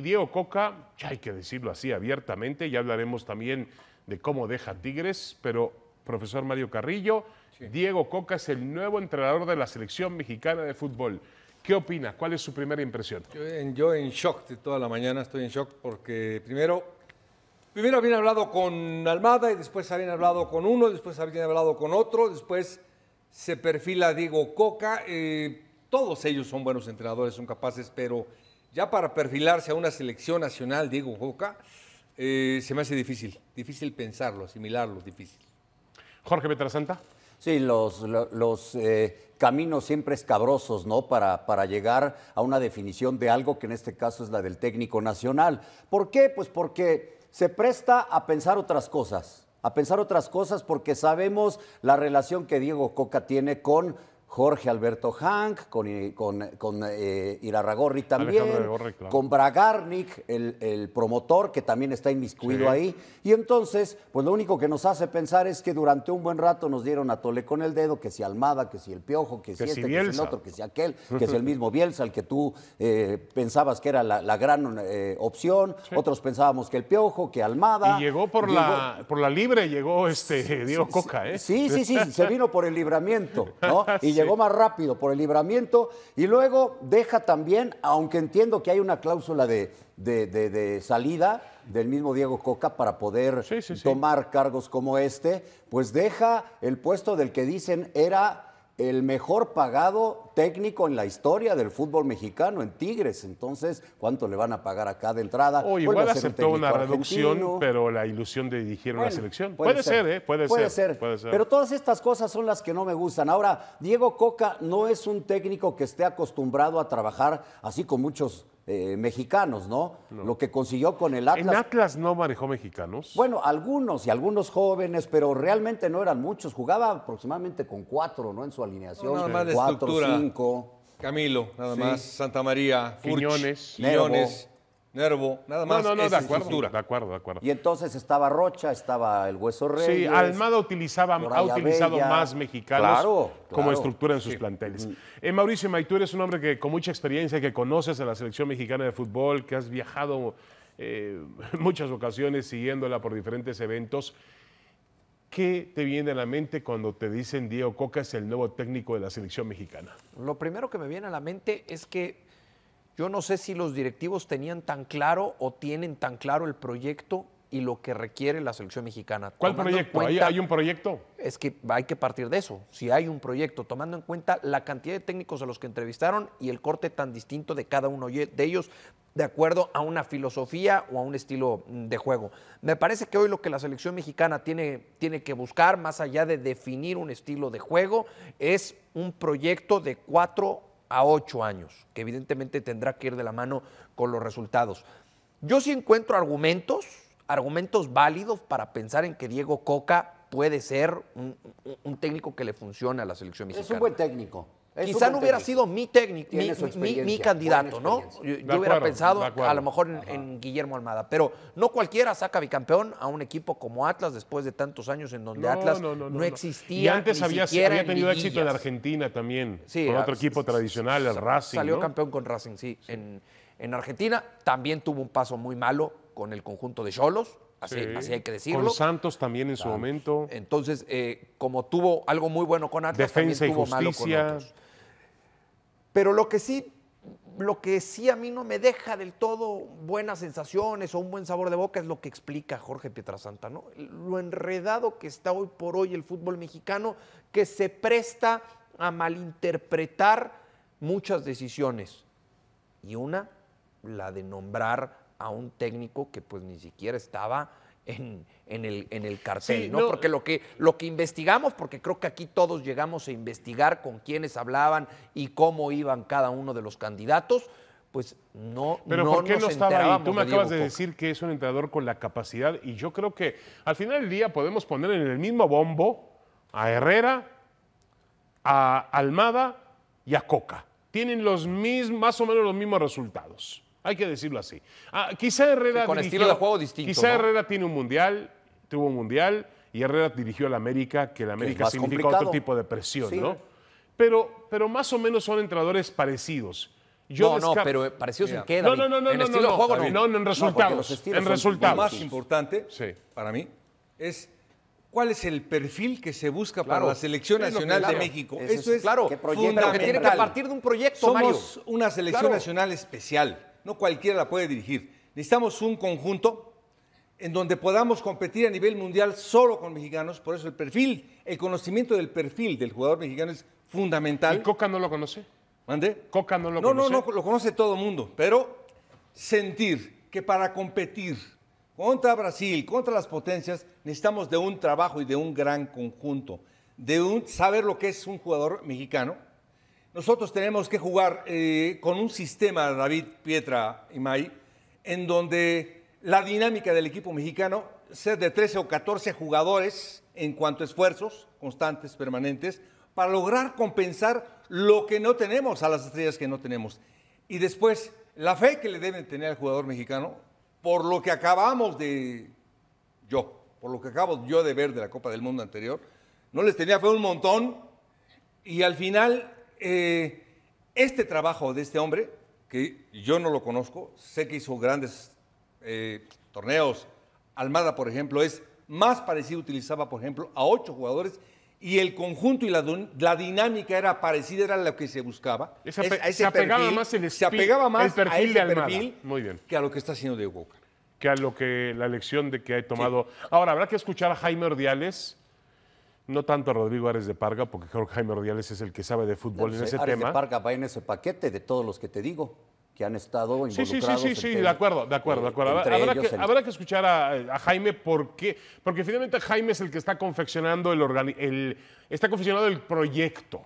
Diego Coca, ya hay que decirlo así abiertamente, ya hablaremos también de cómo deja Tigres, pero profesor Mario Carrillo, Diego Coca es el nuevo entrenador de la selección mexicana de fútbol. ¿Qué opina? ¿Cuál es su primera impresión? Yo en, shock de toda la mañana, estoy en shock porque primero, primero habían hablado con Almada y después habían hablado con uno, después habían hablado con otro, después se perfila Diego Coca. Eh, todos ellos son buenos entrenadores, son capaces, pero ya para perfilarse a una selección nacional, Diego Coca, eh, se me hace difícil, difícil pensarlo, asimilarlo, difícil. Jorge Petrasanta. Sí, los, eh, caminos siempre escabrosos, ¿no? para llegar a una definición de algo que en este caso es la del técnico nacional. ¿Por qué? Pues porque se presta a pensar otras cosas, a pensar otras cosas porque sabemos la relación que Diego Coca tiene con Jorge Alberto Hank, con, eh, con, eh, con eh, Irarragorri también, con Bragarnik, el, promotor, que también está inmiscuido ahí. Y entonces, pues lo único que nos hace pensar es que durante un buen rato nos dieron a Tole con el dedo, que si Almada, que si el Piojo, que, si este, que si el otro, que si aquel, que si el mismo Bielsa, al que tú pensabas que era la, gran opción. Otros pensábamos que el Piojo, que Almada. Y llegó por, La, por la libre, llegó este Diego Coca, ¿eh? Sí, sí, sí, se vino por el libramiento, ¿no? llegó más rápido por el libramiento y luego deja también, aunque entiendo que hay una cláusula de, de, salida del mismo Diego Coca para poder tomar cargos como este, pues deja el puesto del que dicen era el mejor pagado técnico en la historia del fútbol mexicano, en Tigres. Entonces, ¿cuánto le van a pagar acá de entrada? O oh, igual aceptó una reducción, pero la ilusión de dirigir una selección. Puede, ser, ¿eh? Puede, ser. Puede ser. Pero todas estas cosas son las que no me gustan. Ahora, Diego Coca no es un técnico que esté acostumbrado a trabajar así con muchos eh, mexicanos, ¿no? Lo que consiguió con el Atlas. ¿En Atlas no manejó mexicanos? Bueno, algunos y algunos jóvenes, pero realmente no eran muchos. Jugaba aproximadamente con cuatro, ¿no? En su alineación. nada más cuatro, cinco. Camilo, nada más. Santa María, Piñones. Quiñones. Nervo, nada más. No, no, no, de acuerdo, de acuerdo, de acuerdo. Y entonces estaba Rocha, estaba el Hueso Rey. Sí, Almada ha utilizado más mexicanos como estructura en sus planteles. Eh, Mauricio Maitú, eres un hombre que con mucha experiencia, que conoces a la selección mexicana de fútbol, que has viajado eh, muchas ocasiones siguiéndola por diferentes eventos. ¿Qué te viene a la mente cuando te dicen Diego Coca es el nuevo técnico de la selección mexicana? Lo primero que me viene a la mente es que yo no sé si los directivos tenían tan claro o tienen tan claro el proyecto y lo que requiere la selección mexicana. ¿Cuál proyecto? ¿Hay, un proyecto? Es que hay que partir de eso, si hay un proyecto, tomando en cuenta la cantidad de técnicos a los que entrevistaron y el corte tan distinto de cada uno de ellos de acuerdo a una filosofía o a un estilo mm, de juego. Me parece que hoy lo que la selección mexicana tiene, tiene que buscar, más allá de definir un estilo de juego, es un proyecto de cuatro a ocho años, que evidentemente tendrá que ir de la mano con los resultados. Yo sí encuentro argumentos, argumentos válidos para pensar en que Diego Coca puede ser un, técnico que le funcione a la selección mexicana. Es un buen técnico. Quizá no hubiera sido mi técnico, mi, candidato, ¿no? Yo, hubiera pensado a lo mejor en, Guillermo Almada, pero no cualquiera saca bicampeón a un equipo como Atlas después de tantos años en donde Atlas no, existía. Y antes había, tenido éxito en Argentina también, sí, con otro ah, equipo tradicional, el Racing. Salió campeón con Racing, sí, En, en Argentina. También tuvo un paso muy malo con el conjunto de Cholos, Así, hay que decirlo. Con Santos también en su momento. Entonces, eh, como tuvo algo muy bueno con Atlas, también tuvo malo con Pero lo que sí, lo que sí a mí no me deja del todo buenas sensaciones o un buen sabor de boca es lo que explica Jorge Pietrasanta, ¿no? Lo enredado que está hoy por hoy el fútbol mexicano, que se presta a malinterpretar muchas decisiones. Y una, la de nombrar a un técnico que pues ni siquiera estaba en, el, en el, cartel, ¿no? Porque eh lo que, lo que investigamos, porque creo que aquí todos llegamos a investigar con quiénes hablaban y cómo iban cada uno de los candidatos, pues no. Pero ¿por qué no estaba Tú me acabas de decir que es un entrenador con la capacidad y yo creo que al final del día podemos poner en el mismo bombo a Herrera, a Almada y a Coca. Tienen los mismos, más o menos los mismos resultados. Hay que decirlo así. Ah, quizá Herrera. con estilo de juego distinto. Quizá ¿no? Herrera tiene un mundial, tuvo un mundial, y Herrera dirigió al América, que el América significa otro tipo de presión, ¿no? Pero, pero más o menos son entrenadores parecidos. no, no, pero eh, parecidos Mira. en qué, David? No, no, no, en no, estilo de juego, no, no, en resultados, en resultados. Lo más importante para mí es cuál es el perfil que se busca para la selección nacional de México. Eso, es, claro, fundamental. tiene que partir de un proyecto, Somos una selección nacional especial no cualquiera la puede dirigir. Necesitamos un conjunto en donde podamos competir a nivel mundial solo con mexicanos, por eso el perfil, el conocimiento del perfil del jugador mexicano es fundamental. ¿Y Coca no lo conoce? ¿Mande? Coca no lo conoce. No, no, no, lo conoce todo el mundo, pero sentir que para competir contra Brasil, contra las potencias, necesitamos de un trabajo y de un gran conjunto, de un saber lo que es un jugador mexicano, nosotros tenemos que jugar eh, con un sistema, David, Pietra y May, en donde la dinámica del equipo mexicano sea de 13 o 14 jugadores en cuanto a esfuerzos constantes, permanentes, para lograr compensar lo que no tenemos, a las estrellas que no tenemos. Y después, la fe que le deben tener al jugador mexicano, por lo que acabamos de, yo, por lo que acabo yo de ver de la Copa del Mundo anterior, no les tenía fe un montón y al final eh, este trabajo de este hombre, que yo no lo conozco, sé que hizo grandes eh, torneos. Almada, por ejemplo, es más parecido, utilizaba, por ejemplo, a ocho jugadores y el conjunto y la, la, dinámica era parecida, era lo que se buscaba. se, apegaba más el se apegaba más el perfil de Almada. que a lo que está haciendo de Boca. Que a lo que la lección de que ha tomado. Ahora, habrá que escuchar a Jaime Ordiales no tanto a Rodrigo Ares de Parga, porque Jorge Jaime Ordiales es el que sabe de fútbol en ese Ares tema. de Parga va en ese paquete de todos los que te digo que han estado involucrados. Sí, sí, sí, sí, de acuerdo, de acuerdo, de eh, acuerdo. Habrá, que, escuchar a, Jaime porque, porque finalmente Jaime es el que está confeccionando el, está confeccionando el proyecto.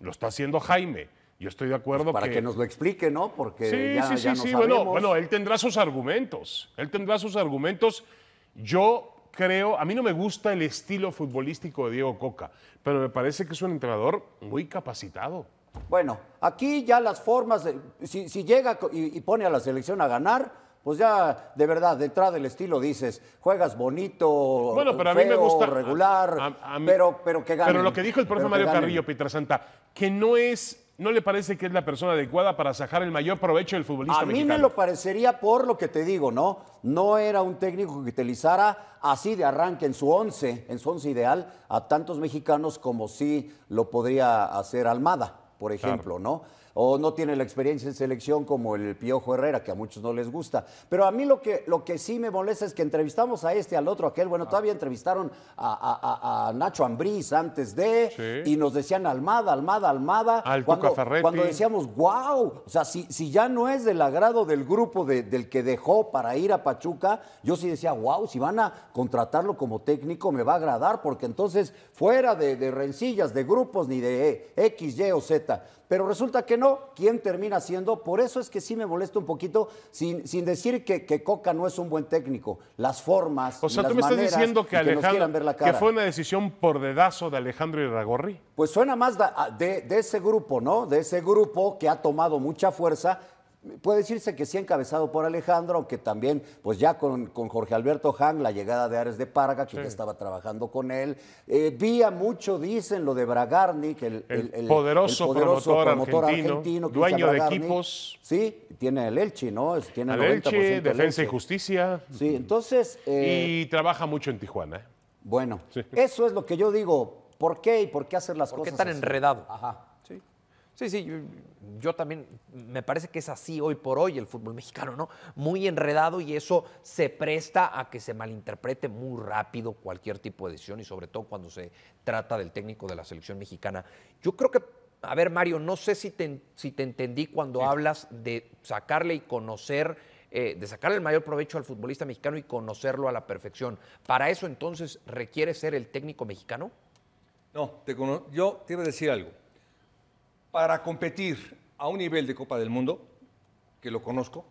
Lo está haciendo Jaime. Yo estoy de acuerdo pues para que... nos lo explique, ¿no? Porque sí, ya, sí, sí, sí. Bueno, bueno, él tendrá sus argumentos. Él tendrá sus argumentos. Yo creo, a mí no me gusta el estilo futbolístico de Diego Coca, pero me parece que es un entrenador muy capacitado. Bueno, aquí ya las formas, si, llega y, pone a la selección a ganar, pues ya de verdad, detrás del estilo dices, juegas bonito, bueno, pero regular, pero, que gane. Pero lo que dijo el profe Mario Carrillo, Santa, que no es ¿No le parece que es la persona adecuada para sacar el mayor provecho del futbolista? A mí me lo parecería por lo que te digo, ¿no? No era un técnico que utilizara así de arranque en su once, en su once ideal, a tantos mexicanos como sí lo podría hacer Almada, por ejemplo, ¿no? o no tiene la experiencia en selección como el Piojo Herrera, que a muchos no les gusta. Pero a mí lo que, lo que sí me molesta es que entrevistamos a este, al otro, aquel. Bueno, ah. todavía entrevistaron a, Nacho Ambriz antes de, y nos decían Almada, Almada, Almada. Al cuando, cuando, decíamos, wow, o sea, si, si ya no es del agrado del grupo del que dejó para ir a Pachuca, yo sí decía, wow, si van a contratarlo como técnico me va a agradar, porque entonces fuera de rencillas, de grupos, ni de eh, X, Y o Z pero resulta que no, ¿quién termina siendo? Por eso es que sí me molesta un poquito, sin, sin decir que, Coca no es un buen técnico, las formas. O sea, tú me estás diciendo que, Alejandro, que, fue una decisión por dedazo de Alejandro Iragorri. Pues suena más de ese grupo, ¿no? De ese grupo que ha tomado mucha fuerza puede decirse que sí encabezado por Alejandro, aunque también, pues ya con, con Jorge Alberto Han, la llegada de Ares de Parga, que ya estaba trabajando con él. Eh, vía mucho, dicen, lo de Bragarnik, el, poderoso, promotor, argentino, dueño de equipos. Sí, tiene el Elche, ¿no? Tiene el Elche, Defensa y Justicia. Sí, entonces... Eh, y trabaja mucho en Tijuana. ¿eh? Bueno, eso es lo que yo digo. ¿Por qué y por qué hacer las cosas? tan enredado? Ajá. Sí, sí, yo, también me parece que es así hoy por hoy el fútbol mexicano, ¿no? Muy enredado y eso se presta a que se malinterprete muy rápido cualquier tipo de decisión y sobre todo cuando se trata del técnico de la selección mexicana. Yo creo que, a ver Mario, no sé si te, entendí cuando hablas de sacarle y conocer, eh, de sacarle el mayor provecho al futbolista mexicano y conocerlo a la perfección. ¿Para eso entonces requiere ser el técnico mexicano? No, te yo quiero decir algo para competir a un nivel de Copa del Mundo, que lo conozco,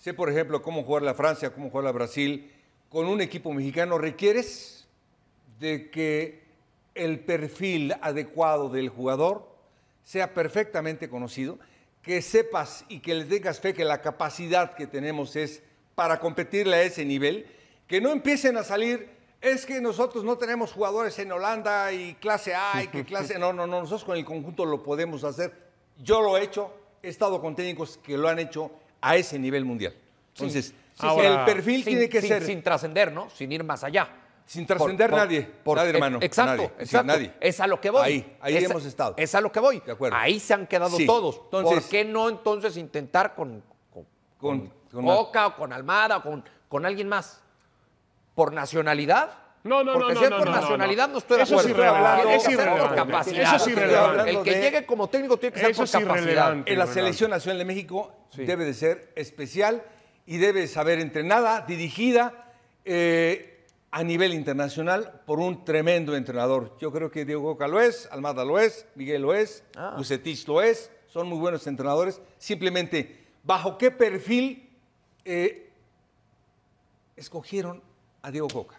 sé por ejemplo cómo jugar la Francia, cómo jugar la Brasil, con un equipo mexicano requieres de que el perfil adecuado del jugador sea perfectamente conocido, que sepas y que le tengas fe que la capacidad que tenemos es para competirle a ese nivel, que no empiecen a salir es que nosotros no tenemos jugadores en Holanda y clase A y que clase... No, no, no, nosotros con el conjunto lo podemos hacer. Yo lo he hecho, he estado con técnicos que lo han hecho a ese nivel mundial. Entonces, el perfil tiene que ser... Sin trascender, ¿no? Sin ir más allá. Sin trascender nadie, por, nadie, e hermano. Exacto, nadie, exacto. Es a lo que voy. Ahí, hemos estado. Es a lo que voy. De acuerdo. Ahí se han quedado todos. Entonces, ¿Por qué no entonces intentar con, con, con, o con Almada o con, con alguien más? por nacionalidad? No, no, no, si no, por nacionalidad, no, estoy de acuerdo. Eso es irrelevante. Eso es irrelevante. El que llegue como técnico tiene que ser por capacidad. En la Selección Nacional de México debe de ser especial y debe saber entrenada, dirigida eh, a nivel internacional por un tremendo entrenador. Yo creo que Diego Coca lo es, Almada lo es, Miguel lo es, ah. lo es. Son muy buenos entrenadores. Simplemente, ¿bajo qué perfil eh, escogieron a Diego Coca?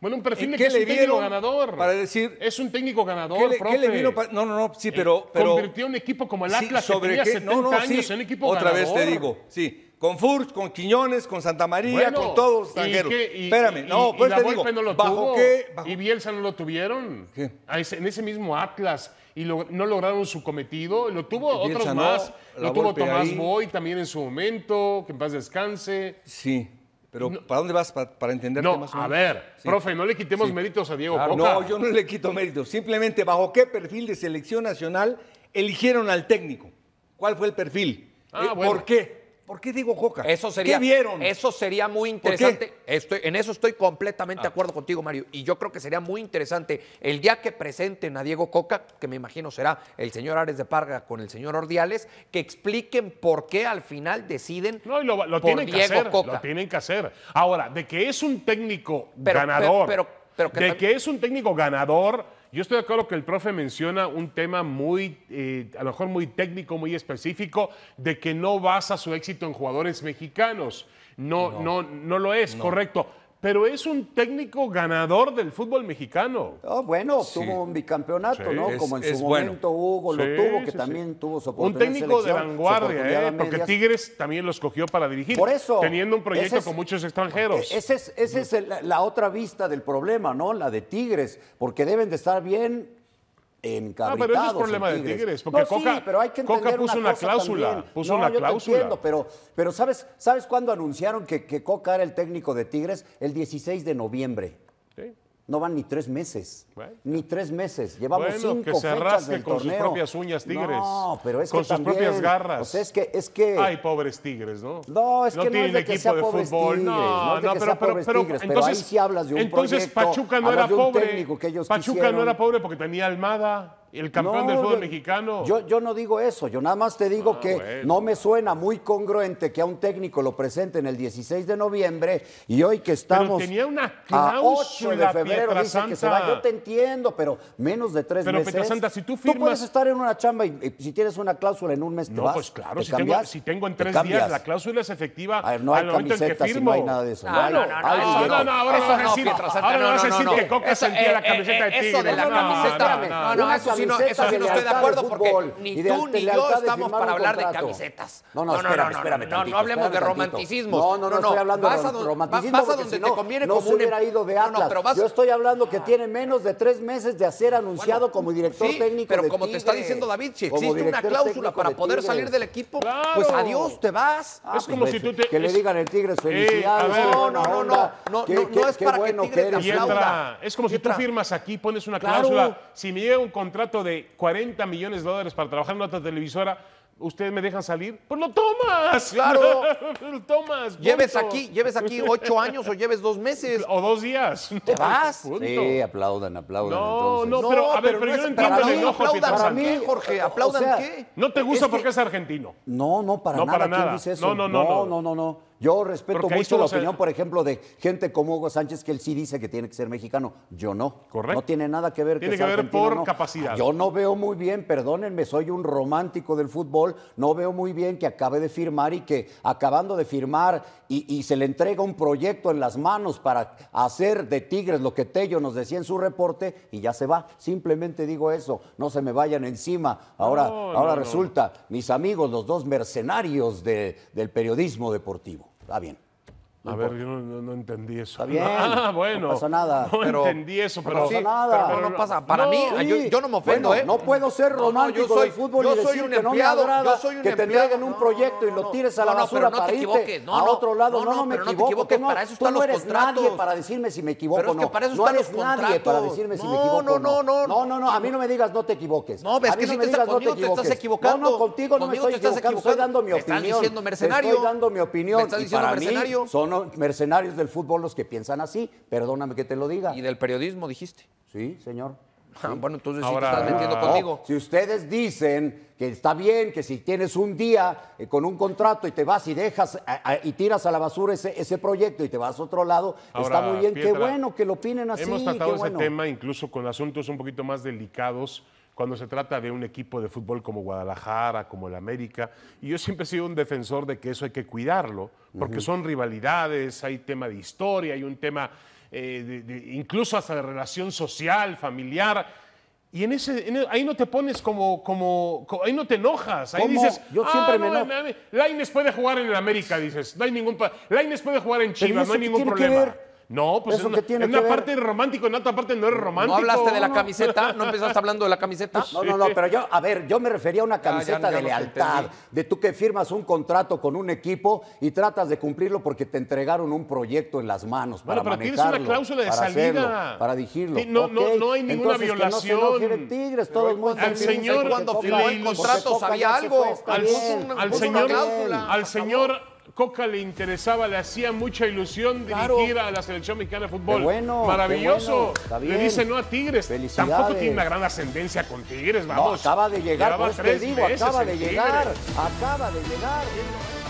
Bueno, un perfil que es un técnico ganador. Para decir. Es un técnico ganador, ¿qué le, ¿qué le vino No, no, no, sí, eh, pero. convirtió un equipo como el Atlas que tenía qué? 70 años en un equipo ganador. Otra vez te digo, sí. Con Furch, con Quiñones, con Santa María, con todos los extranjeros. Espérame, no, pues te digo, ¿bajo tuvo, ¿Y Bielsa no lo tuvieron? ¿Qué? en ese mismo Atlas y no lograron su cometido. Lo tuvo otros más. Lo tuvo Tomás Boy también en su momento, que en paz descanse. Sí. Pero ¿para dónde vas? ¿Para, entender no, más o A ver, profe, no le quitemos méritos a Diego No, yo no le quito méritos. Simplemente, ¿bajo qué perfil de selección nacional eligieron al técnico? ¿Cuál fue el perfil? Ah, eh, ¿Por qué? ¿Por qué digo coca? Eso sería, ¿Qué vieron? Eso sería muy interesante. Estoy, en eso estoy completamente de ah. acuerdo contigo, Mario. Y yo creo que sería muy interesante el día que presenten a Diego Coca, que me imagino será el señor Ares de Parga con el señor Ordiales, que expliquen por qué al final deciden no, y lo, tienen Diego que hacer, Coca. Lo tienen que hacer. Ahora, de que es un técnico ganador, pero, pero, de que es un técnico ganador yo estoy de acuerdo que el profe menciona un tema muy, eh, a lo mejor muy técnico, muy específico, de que no basa su éxito en jugadores mexicanos. No, no, no, lo es, correcto pero es un técnico ganador del fútbol mexicano. Oh, bueno, tuvo un bicampeonato, ¿no? Como en su momento Hugo lo tuvo, que también tuvo su oportunidad. Un técnico de vanguardia, ¿eh? porque Tigres también lo escogió para dirigir. Por eso. Teniendo un proyecto con muchos extranjeros. E-, Esa es, la otra vista del problema, ¿no? La de Tigres, porque deben de estar bien encabritado. No, pero eso es problema de Tigres, porque Coca, pero hay que Coca puso una, cláusula, puso no, una yo cláusula. Te entiendo, pero, pero ¿sabes, ¿sabes cuándo anunciaron que, que Coca era el técnico de Tigres? El 16 de noviembre. Sí. No van ni tres meses. Bueno. Ni tres meses. Llevamos bueno, cinco que se fechas rasque con torneo. sus propias uñas, Tigres. No, pero es con que sus también, propias garras. O sea, es que, es que... Ay, pobres Tigres, ¿no? No, es que no es de que sea de pobres fútbol. Tigres. No, no, no pero, pero, pero, tigres, pero, entonces, ahí sí hablas de un Entonces proyecto, Pachuca no era pobre. Pachuca quisieron. no era pobre porque tenía Almada el campeón del fútbol mexicano. Yo, yo, no digo eso, yo nada más te digo ah, que no me suena muy congruente que a un técnico lo presente en el 16 de noviembre y hoy que estamos pero tenía una a 8 de febrero dice que se va. Yo te entiendo, pero menos de tres pero, meses. Pero Santa, si tú firmas... Tú puedes estar en una chamba y, si tienes una cláusula en un mes te no, vas, pues claro, si, tengo, en tres días la cláusula es efectiva a ah, ver, no hay al momento en que firmo. no hay nada de eso. Ah, no, no, no, ahora no vas a decir que Coca sentía la eh, camiseta de Tigre. Eh, eso de la camiseta... No, no, eso no, eso sí no estoy de acuerdo porque ni tú ni yo estamos para hablar de camisetas. No, no, espérame, espérame. No, no hablemos de romanticismo. No, no, no, estoy hablando de romanticismo. donde te conviene como un... ido de em- Atlas. Yo estoy hablando que ah. tiene menos de tres meses de hacer anunciado como director técnico pero como te está diciendo David, si existe una cláusula para poder salir del equipo, pues adiós, te vas. Es como ah, si tú te... Que le digan el Tigres felicidades. No, no, no, no. No es para que Tigres te Es como si tú firmas aquí, pones una cláusula. Si me llega un contrato de 40 millones de dólares para trabajar en otra televisora, ¿ustedes me dejan salir? Pues lo tomas. Claro. lo tomas. Lleves aquí, aquí ocho años o lleves dos meses. O dos días. Te vas. Sí, aplaudan, aplaudan. No, no, pero a ver, pero, yo no entiendo el enojo. Aplaudan para mí, Jorge, aplaudan qué. No te gusta porque es argentino. No, no, para nada. Para eso? no, no, no, no, no. no. Yo respeto mucho la opinión, por ejemplo, de gente como Hugo Sánchez, que él sí dice que tiene que ser mexicano. Yo no. Correcto. No tiene nada que ver tiene que, ver por capacidad. Yo no veo muy bien, perdónenme, soy un romántico del fútbol, no veo muy bien que acabe de firmar y que acabando de firmar y, se le entrega un proyecto en las manos para hacer de Tigres lo que Tello nos decía en su reporte y ya se va. Simplemente digo eso, no se me vayan encima. Ahora, ahora resulta, mis amigos, los dos mercenarios del periodismo deportivo. Va ah, bien. A ver, yo no, entendí eso. Está bien. Ah, bueno. No pasa nada. No entendí eso, pero. No pasa nada. Pero, no pasa. Para mí, yo, no me ofendo, ¿eh? No puedo ser romántico del fútbol yo y decir soy un empleado, que no me yo soy un que empleado. te nieguen un proyecto y lo tires a la basura no para irte no, a otro lado. No, no, me equivoco. No para eso están los contratos. Tú no eres nadie para decirme si me equivoco o no. No es nadie para decirme si me equivoco no. No, no, no. No, no, a mí no me digas no te equivoques. No, es que si te estás equivocando. No, no, contigo no me estoy equivocando. Estoy dando mi opinión. Estás diciendo mercenario. Estoy dando mi opinión. Estás diciendo mercenario mercenarios del fútbol los que piensan así, perdóname que te lo diga. Y del periodismo dijiste. Sí, señor. Ah, bueno, entonces sí te estás metiendo Si ustedes dicen que está bien, que si tienes un día eh, con un contrato y te vas y dejas y tiras a la basura ese, ese, proyecto y te vas a otro lado, está muy bien. qué bueno que lo opinen así. Hemos tratado ese tema incluso con asuntos un poquito más delicados cuando se trata de un equipo de fútbol como Guadalajara, como el América. Y yo siempre he sido un defensor de que eso hay que cuidarlo, porque son rivalidades, hay tema de historia, hay un tema eh, incluso hasta de relación social, familiar. Y en ese, e, ahí no te pones como, como, ahí no te enojas, ahí dices, yo siempre ah, no, enojo. puede jugar en el América, dices, no hay ningún, Laines puede jugar en Chivas, no hay ningún problema. No, pues ¿Eso una, tiene parte romántico, en otra parte no es romántico. ¿No hablaste de la camiseta? ¿No empezaste hablando de la camiseta? No, no, no, pero yo, a ver, yo me refería a una camiseta de lealtad, de tú que firmas un contrato con un equipo y tratas de cumplirlo porque te entregaron un proyecto en las manos bueno, para pero tienes una cláusula de salida. para dirigirlo. no, no, no, hay ninguna violación. no tigres, el Al señor, cuando firmó el contrato sabía algo. Al, señor, al señor Coca le interesaba, le hacía mucha ilusión dirigir a la selección mexicana de fútbol. bueno, Maravilloso. le dice no a Tigres. Tampoco tiene una gran ascendencia con Tigres, vamos. acaba de llegar, te digo, acaba de llegar, acaba de llegar, acaba de llegar.